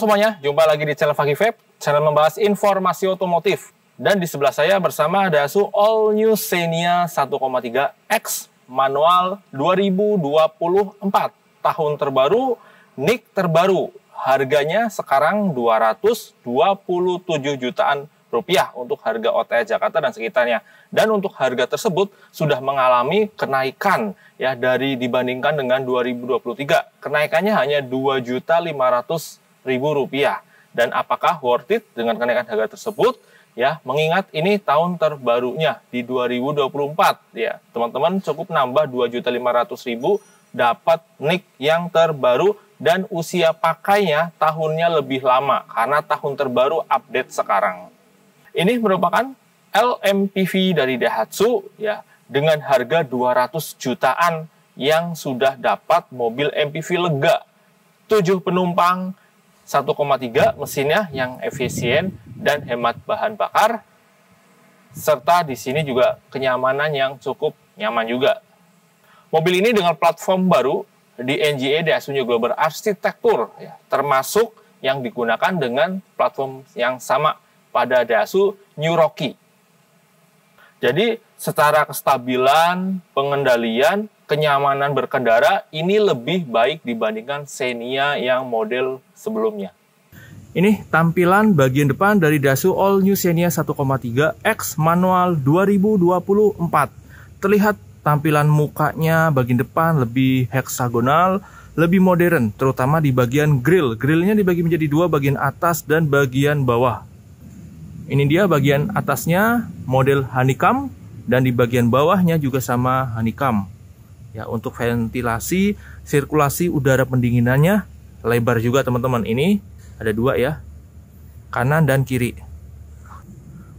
semuanya, jumpa lagi di channel Fakih Vape, channel membahas informasi otomotif. Dan di sebelah saya bersama Dasu All New Xenia 1,3X manual 2024 tahun terbaru, nik terbaru. Harganya sekarang 227 jutaan rupiah untuk harga OTS e Jakarta dan sekitarnya. Dan untuk harga tersebut sudah mengalami kenaikan ya dari dibandingkan dengan 2023. Kenaikannya hanya 2.500 ribu rupiah dan apakah worth it dengan kenaikan harga tersebut ya mengingat ini tahun terbarunya di 2024 ya teman-teman cukup nambah 2.500.000 dapat nick yang terbaru dan usia pakainya tahunnya lebih lama karena tahun terbaru update sekarang. Ini merupakan LMPV dari Daihatsu ya dengan harga 200 jutaan yang sudah dapat mobil MPV lega 7 penumpang 1,3 mesinnya yang efisien dan hemat bahan bakar serta di sini juga kenyamanan yang cukup nyaman juga. Mobil ini dengan platform baru di NGA e Daihatsu Global Arsitektur ya, termasuk yang digunakan dengan platform yang sama pada Daihatsu New Rocky. Jadi secara kestabilan, pengendalian kenyamanan berkendara ini lebih baik dibandingkan Xenia yang model sebelumnya. Ini tampilan bagian depan dari Dasu All New Xenia 1,3 X manual 2024. Terlihat tampilan mukanya bagian depan lebih heksagonal, lebih modern, terutama di bagian grill. Grillnya dibagi menjadi dua, bagian atas dan bagian bawah. Ini dia bagian atasnya model honeycomb dan di bagian bawahnya juga sama honeycomb ya untuk ventilasi sirkulasi udara pendinginannya lebar juga teman-teman ini ada dua ya kanan dan kiri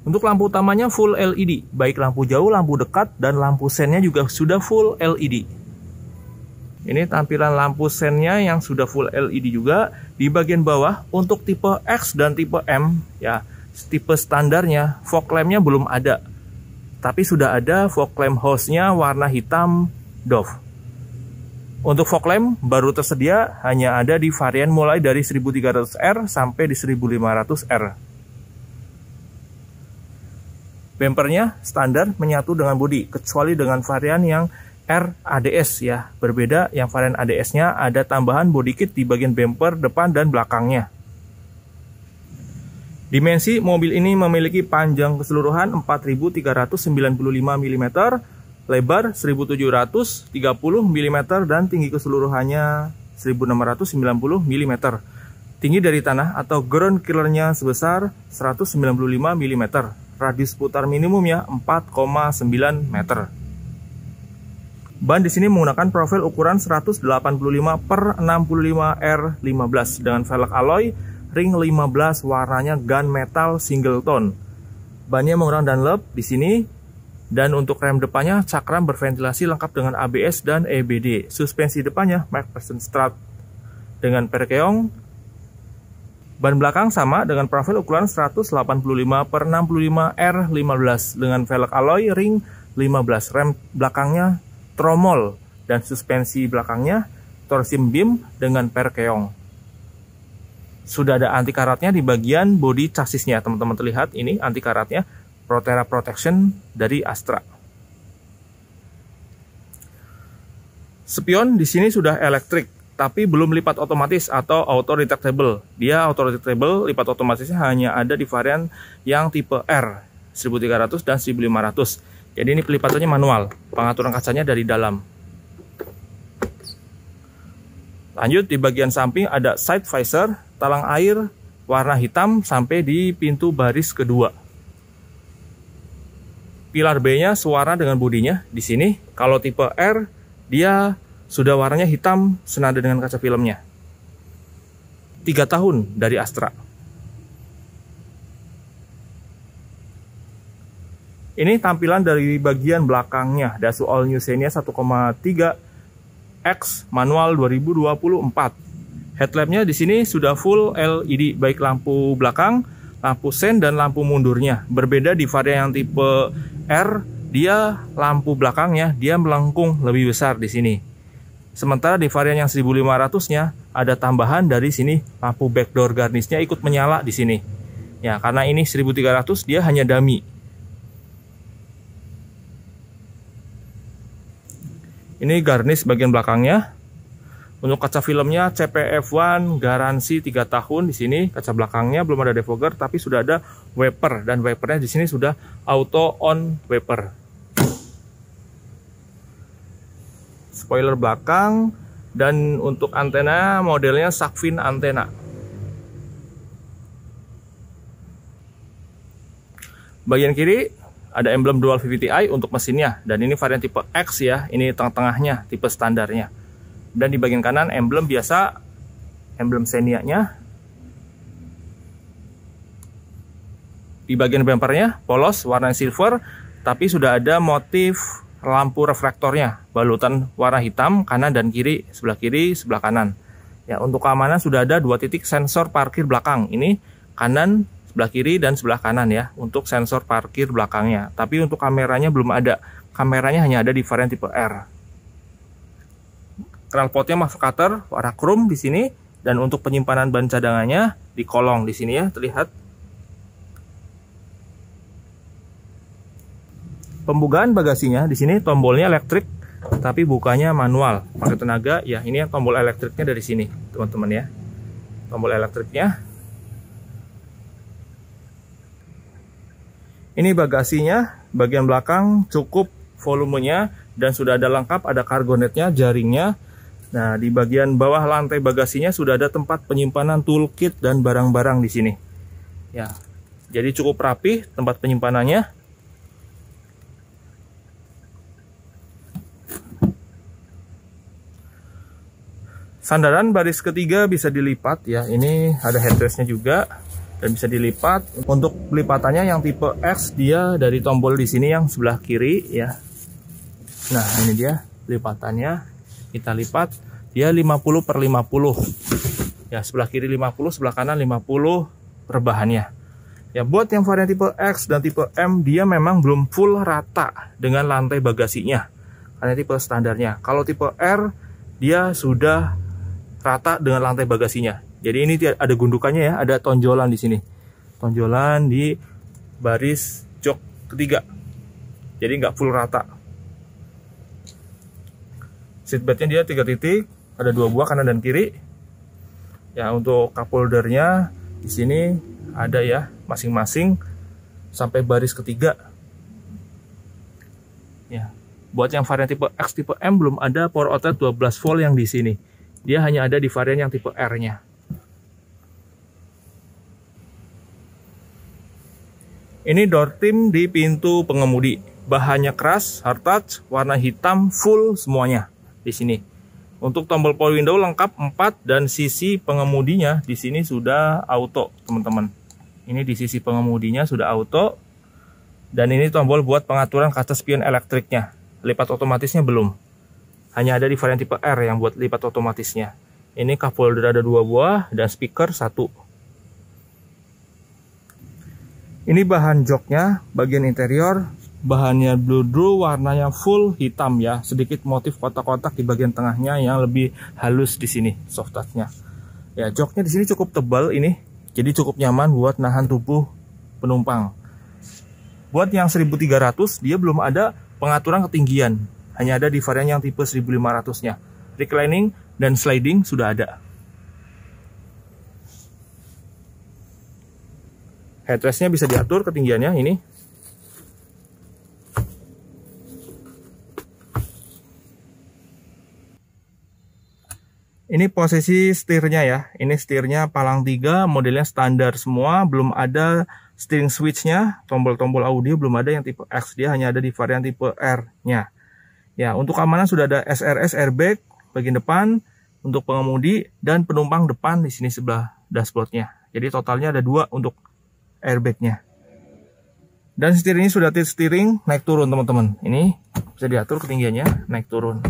untuk lampu utamanya full LED baik lampu jauh lampu dekat dan lampu sennya juga sudah full LED ini tampilan lampu sennya yang sudah full LED juga di bagian bawah untuk tipe X dan tipe M ya tipe standarnya fog lampnya belum ada tapi sudah ada fog lamp hostnya warna hitam Dove. Untuk fog lamp baru tersedia hanya ada di varian mulai dari 1300R sampai di 1500R. Bempernya standar menyatu dengan bodi, kecuali dengan varian yang R ADS ya. Berbeda yang varian ADS-nya ada tambahan body kit di bagian bumper depan dan belakangnya. Dimensi mobil ini memiliki panjang keseluruhan 4395 mm, lebar 1730 mm dan tinggi keseluruhannya 1690 mm. Tinggi dari tanah atau ground killernya sebesar 195 mm. Radius putar minimumnya 4,9 meter. Ban di sini menggunakan profil ukuran 185 per 65 R15 dengan velg alloy ring 15 warnanya gun metal single tone. Bannya menggunakan Dunlop di sini dan untuk rem depannya, cakram berventilasi lengkap dengan ABS dan EBD. Suspensi depannya MacPherson Strut dengan perkeong. Ban belakang sama dengan profil ukuran 185 per 65 R15 dengan velg alloy ring 15 rem belakangnya tromol dan suspensi belakangnya torsim beam dengan perkeong. Sudah ada anti karatnya di bagian bodi chassisnya, teman-teman terlihat ini anti karatnya Protera Protection dari Astra. Spion di sini sudah elektrik, tapi belum lipat otomatis atau auto retractable. Dia auto retractable, lipat otomatisnya hanya ada di varian yang tipe R 1300 dan 1500. Jadi ini pelipatannya manual, pengaturan kacanya dari dalam. Lanjut di bagian samping ada side visor, talang air warna hitam sampai di pintu baris kedua. Pilar B-nya suara dengan bodinya di sini. Kalau tipe R, dia sudah warnanya hitam senada dengan kaca filmnya. Tiga tahun dari Astra. Ini tampilan dari bagian belakangnya. Dasu All New Xenia 1,3 X manual 2024. Headlampnya di sini sudah full LED, baik lampu belakang lampu sen dan lampu mundurnya. Berbeda di varian yang tipe R, dia lampu belakangnya dia melengkung lebih besar di sini. Sementara di varian yang 1500-nya ada tambahan dari sini lampu backdoor garnisnya ikut menyala di sini. Ya, karena ini 1300 dia hanya dummy. Ini garnis bagian belakangnya. Untuk kaca filmnya CPF1 garansi 3 tahun di sini. Kaca belakangnya belum ada defogger tapi sudah ada wiper dan wipernya di sini sudah auto on wiper. Spoiler belakang dan untuk antena modelnya Sakfin antena. Bagian kiri ada emblem dual VVTi untuk mesinnya dan ini varian tipe X ya, ini tengah-tengahnya tipe standarnya dan di bagian kanan emblem biasa emblem xenia di bagian bumpernya polos warna silver tapi sudah ada motif lampu reflektornya balutan warna hitam kanan dan kiri sebelah kiri sebelah kanan ya untuk keamanan sudah ada dua titik sensor parkir belakang ini kanan sebelah kiri dan sebelah kanan ya untuk sensor parkir belakangnya tapi untuk kameranya belum ada kameranya hanya ada di varian tipe R knalpotnya masuk cutter warna chrome di sini dan untuk penyimpanan ban cadangannya di kolong di sini ya terlihat pembukaan bagasinya di sini tombolnya elektrik tapi bukanya manual pakai tenaga ya ini yang tombol elektriknya dari sini teman-teman ya tombol elektriknya ini bagasinya bagian belakang cukup volumenya dan sudah ada lengkap ada kargonetnya jaringnya Nah, di bagian bawah lantai bagasinya sudah ada tempat penyimpanan toolkit dan barang-barang di sini. Ya. Jadi cukup rapi tempat penyimpanannya. Sandaran baris ketiga bisa dilipat ya. Ini ada headrestnya juga dan bisa dilipat. Untuk lipatannya yang tipe X dia dari tombol di sini yang sebelah kiri ya. Nah, ini dia lipatannya kita lipat dia 50 per 50 ya sebelah kiri 50 sebelah kanan 50 rebahannya ya buat yang varian tipe X dan tipe M dia memang belum full rata dengan lantai bagasinya karena tipe standarnya kalau tipe R dia sudah rata dengan lantai bagasinya jadi ini ada gundukannya ya ada tonjolan di sini tonjolan di baris jok ketiga jadi nggak full rata seatbeltnya dia tiga titik ada dua buah kanan dan kiri ya untuk cup holdernya di sini ada ya masing-masing sampai baris ketiga ya buat yang varian tipe X tipe M belum ada power outlet 12 volt yang di sini dia hanya ada di varian yang tipe R nya Ini door trim di pintu pengemudi. Bahannya keras, hard touch, warna hitam, full semuanya di sini. Untuk tombol power window lengkap 4 dan sisi pengemudinya di sini sudah auto, teman-teman. Ini di sisi pengemudinya sudah auto. Dan ini tombol buat pengaturan kaca spion elektriknya. Lipat otomatisnya belum. Hanya ada di varian tipe R yang buat lipat otomatisnya. Ini cup holder ada dua buah dan speaker satu. Ini bahan joknya bagian interior bahannya blue drew warnanya full hitam ya sedikit motif kotak-kotak di bagian tengahnya yang lebih halus di sini soft touchnya ya joknya di sini cukup tebal ini jadi cukup nyaman buat nahan tubuh penumpang buat yang 1300 dia belum ada pengaturan ketinggian hanya ada di varian yang tipe 1500 nya reclining dan sliding sudah ada headrestnya bisa diatur ketinggiannya ini Ini posisi setirnya ya. Ini setirnya palang tiga, modelnya standar semua, belum ada steering switchnya, tombol-tombol audio belum ada yang tipe X, dia hanya ada di varian tipe R-nya. Ya, untuk keamanan sudah ada SRS airbag bagian depan untuk pengemudi dan penumpang depan di sini sebelah dashboardnya. Jadi totalnya ada dua untuk airbagnya. Dan setir ini sudah steering naik turun teman-teman. Ini bisa diatur ketinggiannya naik turun.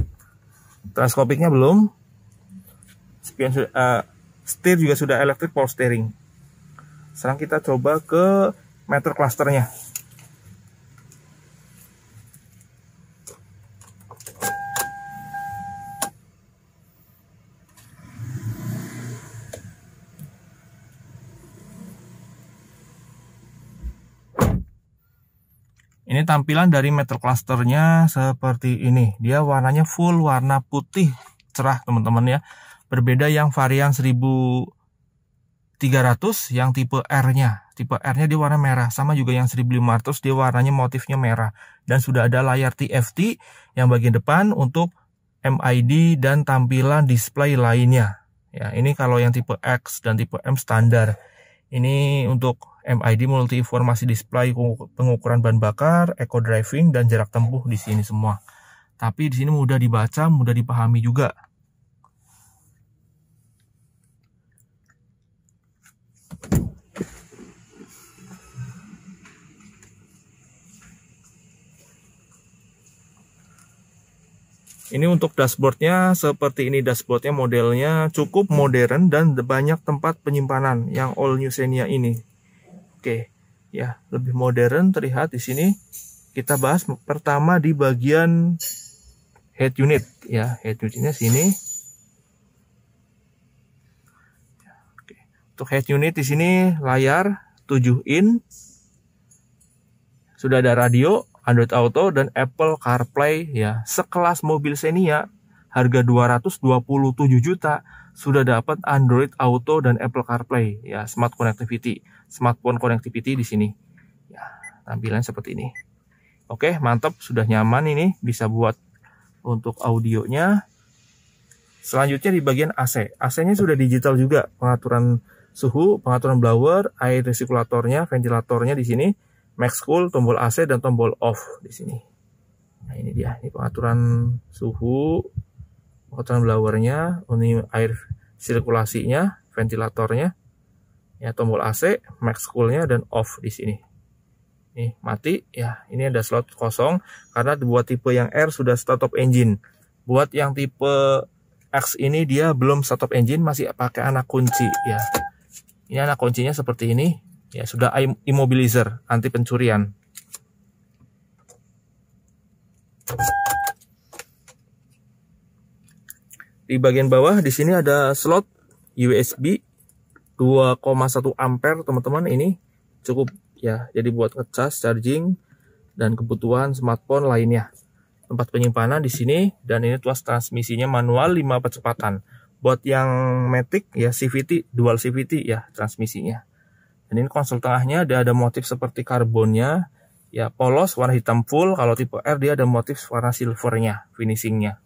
Transkopiknya belum, spion uh, steer juga sudah electric power steering sekarang kita coba ke meter clusternya Ini tampilan dari meter clusternya seperti ini. Dia warnanya full warna putih cerah teman-teman ya. Berbeda yang varian 1300 yang tipe R-nya. Tipe R-nya diwarna warna merah, sama juga yang 1500 dia warnanya motifnya merah. Dan sudah ada layar TFT yang bagian depan untuk MID dan tampilan display lainnya. Ya, ini kalau yang tipe X dan tipe M standar. Ini untuk MID multi informasi display pengukuran bahan bakar, eco driving dan jarak tempuh di sini semua. Tapi di sini mudah dibaca, mudah dipahami juga. Ini untuk dashboardnya seperti ini dashboardnya modelnya cukup modern dan banyak tempat penyimpanan yang all new Xenia ini. Oke, ya lebih modern terlihat di sini. Kita bahas pertama di bagian head unit ya head unitnya sini. Oke. Untuk head unit di sini layar 7 in, sudah ada radio, Android Auto dan Apple CarPlay ya sekelas mobil Xenia harga 227 juta sudah dapat Android Auto dan Apple CarPlay ya smart connectivity smartphone connectivity di sini ya tampilan seperti ini oke mantap sudah nyaman ini bisa buat untuk audionya selanjutnya di bagian AC AC nya sudah digital juga pengaturan suhu pengaturan blower air resikulatornya ventilatornya di sini max cool, tombol AC dan tombol off di sini. Nah, ini dia, ini pengaturan suhu, pengaturan blowernya, ini air sirkulasinya, ventilatornya. Ya, tombol AC, max coolnya dan off di sini. Nih, mati ya. Ini ada slot kosong karena buat tipe yang R sudah start up engine. Buat yang tipe X ini dia belum start up engine masih pakai anak kunci ya. Ini anak kuncinya seperti ini ya sudah immobilizer anti pencurian di bagian bawah di sini ada slot USB 2,1 ampere teman-teman ini cukup ya jadi buat ngecas charging dan kebutuhan smartphone lainnya tempat penyimpanan di sini dan ini tuas transmisinya manual 5 percepatan buat yang matic ya CVT dual CVT ya transmisinya dan ini konsol tengahnya dia ada motif seperti karbonnya, ya polos warna hitam full. Kalau tipe R dia ada motif warna silvernya, finishingnya.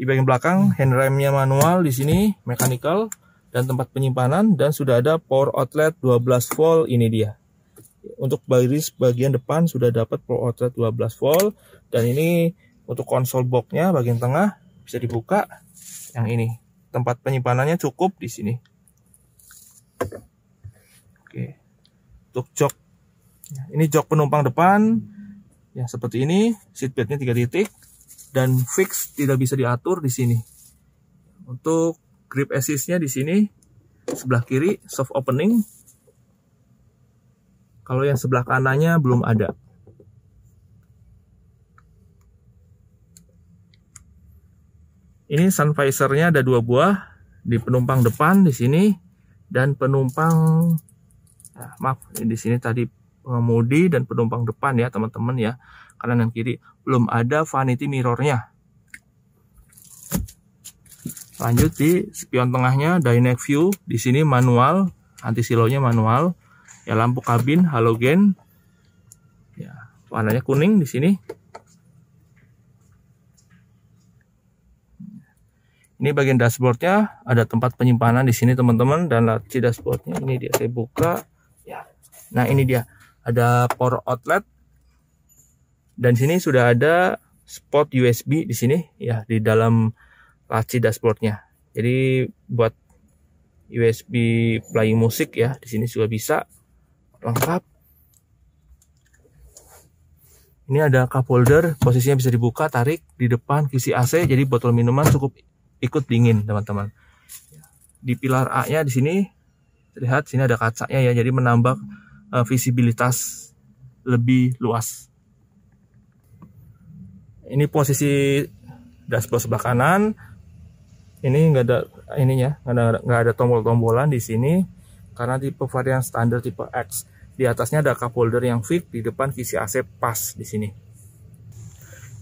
Di bagian belakang hand remnya manual di sini mechanical dan tempat penyimpanan dan sudah ada power outlet 12 volt ini dia. Untuk baris bagian depan sudah dapat power outlet 12 volt dan ini untuk konsol boxnya bagian tengah bisa dibuka yang ini tempat penyimpanannya cukup di sini untuk jok ya, ini jok penumpang depan ya seperti ini seat beltnya tiga titik dan fix tidak bisa diatur di sini untuk grip assistnya di sini sebelah kiri soft opening kalau yang sebelah kanannya belum ada ini sun visornya ada dua buah di penumpang depan di sini dan penumpang Nah, maaf, di sini tadi pengemudi eh, dan penumpang depan ya teman-teman ya. Kanan dan kiri belum ada vanity mirrornya. Lanjut di spion tengahnya dynamic view, di sini manual, anti silonya manual. Ya lampu kabin halogen. Ya, warnanya kuning di sini. Ini bagian dashboardnya, ada tempat penyimpanan di sini teman-teman dan laci dashboardnya ini dia saya buka Nah ini dia ada power outlet dan sini sudah ada spot USB di sini ya di dalam laci dashboardnya. Jadi buat USB playing musik ya di sini juga bisa lengkap. Ini ada cup holder, posisinya bisa dibuka, tarik di depan kisi AC, jadi botol minuman cukup ikut dingin teman-teman. Di pilar A-nya di sini lihat sini ada kacanya ya, jadi menambah uh, visibilitas lebih luas. Ini posisi dashboard sebelah kanan. Ini nggak ada ininya, nggak ada nggak ada tombol-tombolan di sini karena tipe varian standar tipe X. Di atasnya ada cup holder yang fit di depan kisi AC pas di sini.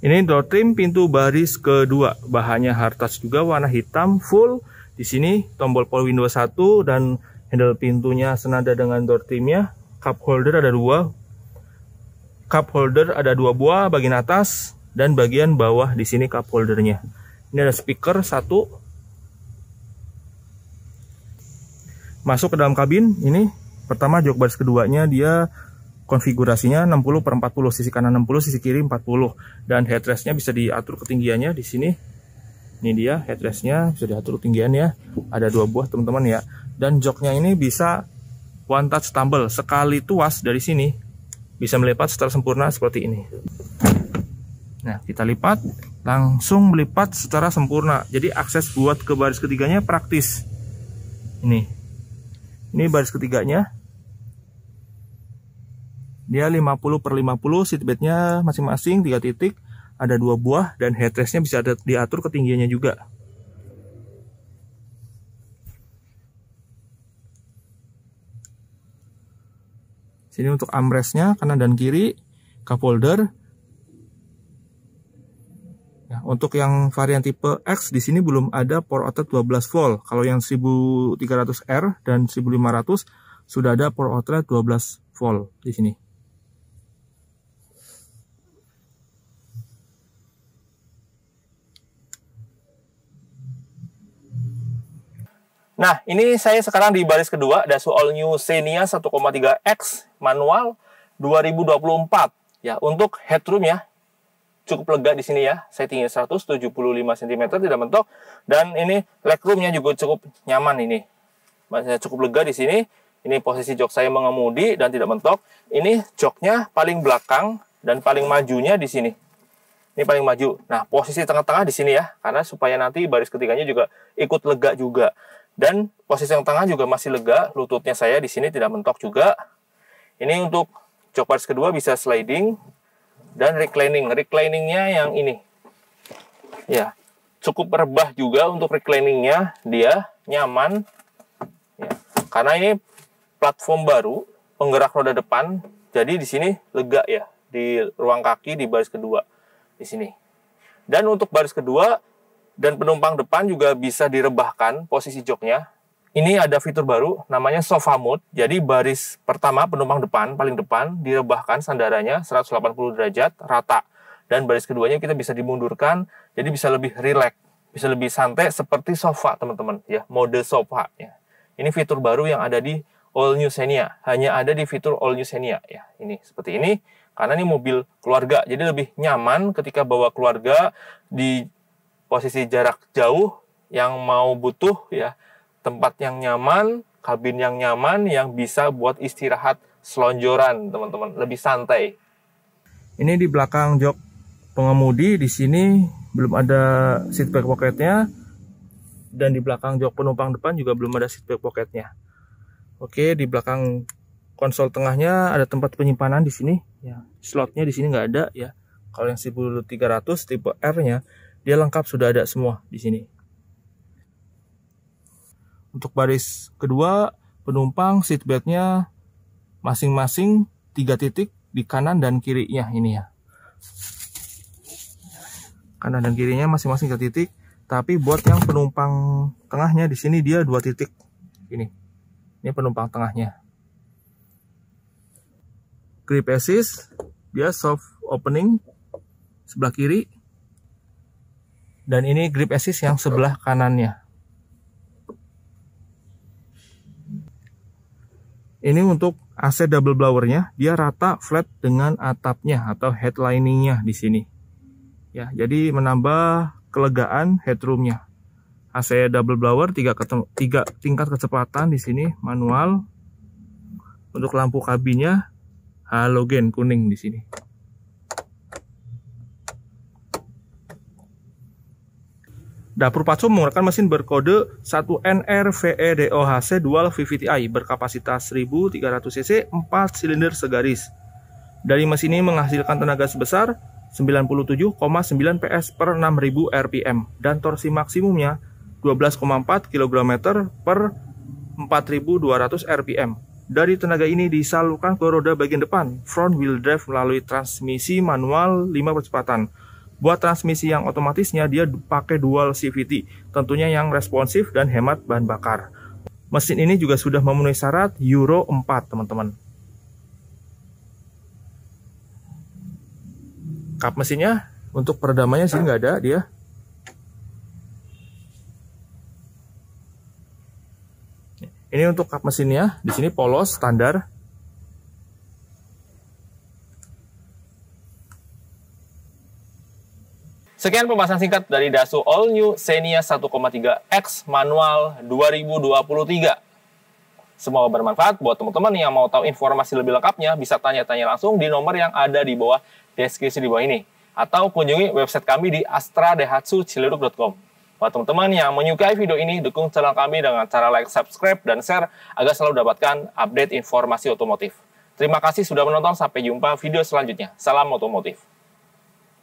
Ini door trim pintu baris kedua, bahannya hard touch juga warna hitam full. Di sini tombol power window 1 dan handle pintunya senada dengan door trimnya cup holder ada dua cup holder ada dua buah bagian atas dan bagian bawah di sini cup holdernya ini ada speaker satu masuk ke dalam kabin ini pertama jok baris keduanya dia konfigurasinya 60 per 40 sisi kanan 60 sisi kiri 40 dan headrestnya bisa diatur ketinggiannya di sini ini dia headrestnya bisa diatur ketinggiannya ada dua buah teman-teman ya dan joknya ini bisa one touch tumble sekali tuas dari sini bisa melipat secara sempurna seperti ini nah kita lipat langsung melipat secara sempurna jadi akses buat ke baris ketiganya praktis ini ini baris ketiganya dia 50 per 50 seatbeltnya masing-masing 3 titik ada dua buah dan headrestnya bisa diatur ketinggiannya juga Sini untuk armrestnya kanan dan kiri, cup holder. ya, untuk yang varian tipe X di sini belum ada port outlet 12 volt. Kalau yang 1300R dan 1500 sudah ada port outlet 12 volt di sini. Nah, ini saya sekarang di baris kedua Dasu All New Xenia 1,3X manual 2024. Ya, untuk headroom ya cukup lega di sini ya. Settingnya 175 cm tidak mentok dan ini legroomnya juga cukup nyaman ini. maksudnya cukup lega di sini. Ini posisi jok saya mengemudi dan tidak mentok. Ini joknya paling belakang dan paling majunya di sini. Ini paling maju. Nah, posisi tengah-tengah di sini ya, karena supaya nanti baris ketiganya juga ikut lega juga. Dan posisi yang tengah juga masih lega, lututnya saya di sini tidak mentok juga. Ini untuk jok kedua bisa sliding dan reclining. Recliningnya yang ini. Ya, cukup rebah juga untuk recliningnya. Dia nyaman. Ya, karena ini platform baru, penggerak roda depan. Jadi di sini lega ya di ruang kaki di baris kedua di sini. Dan untuk baris kedua dan penumpang depan juga bisa direbahkan posisi joknya. Ini ada fitur baru namanya sofa mode. Jadi baris pertama penumpang depan paling depan direbahkan sandarannya 180 derajat rata dan baris keduanya kita bisa dimundurkan jadi bisa lebih rileks, bisa lebih santai seperti sofa teman-teman ya, mode sofa ya. Ini fitur baru yang ada di All New Xenia, hanya ada di fitur All New Xenia ya. Ini seperti ini karena ini mobil keluarga jadi lebih nyaman ketika bawa keluarga di posisi jarak jauh yang mau butuh ya tempat yang nyaman, kabin yang nyaman yang bisa buat istirahat selonjoran, teman-teman, lebih santai. Ini di belakang jok pengemudi di sini belum ada seat back pocketnya dan di belakang jok penumpang depan juga belum ada seat back pocketnya. Oke, di belakang konsol tengahnya ada tempat penyimpanan di sini ya. Slotnya di sini nggak ada ya. Kalau yang 1300 tipe R-nya dia lengkap sudah ada semua di sini. Untuk baris kedua, penumpang seatbeltnya masing-masing tiga titik di kanan dan kirinya ini ya. Kanan dan kirinya masing-masing tiga titik, tapi buat yang penumpang tengahnya di sini dia dua titik. Ini. Ini penumpang tengahnya. Grip assist, dia soft opening sebelah kiri dan ini grip assist yang sebelah kanannya ini untuk AC double blowernya dia rata flat dengan atapnya atau headliningnya di sini ya jadi menambah kelegaan headroomnya AC double blower tiga, tiga tingkat kecepatan di sini manual untuk lampu kabinnya halogen kuning di sini Dapur Pacu menggunakan mesin berkode 1NRVEDOHC Dual VVTi berkapasitas 1300 cc 4 silinder segaris. Dari mesin ini menghasilkan tenaga sebesar 97,9 PS per 6000 rpm dan torsi maksimumnya 12,4 kg per 4200 rpm. Dari tenaga ini disalurkan ke roda bagian depan, front wheel drive melalui transmisi manual 5 percepatan Buat transmisi yang otomatisnya dia pakai dual CVT, tentunya yang responsif dan hemat bahan bakar. Mesin ini juga sudah memenuhi syarat Euro 4, teman-teman. Kap mesinnya untuk peredamannya sih nggak ada dia. Ini untuk kap mesinnya, di sini polos standar Sekian pembahasan singkat dari Dasu All New Xenia 1,3X Manual 2023. Semoga bermanfaat buat teman-teman yang mau tahu informasi lebih lengkapnya bisa tanya-tanya langsung di nomor yang ada di bawah deskripsi di bawah ini atau kunjungi website kami di astradehatsuciledug.com. Buat teman-teman yang menyukai video ini, dukung channel kami dengan cara like, subscribe, dan share agar selalu dapatkan update informasi otomotif. Terima kasih sudah menonton, sampai jumpa video selanjutnya. Salam otomotif.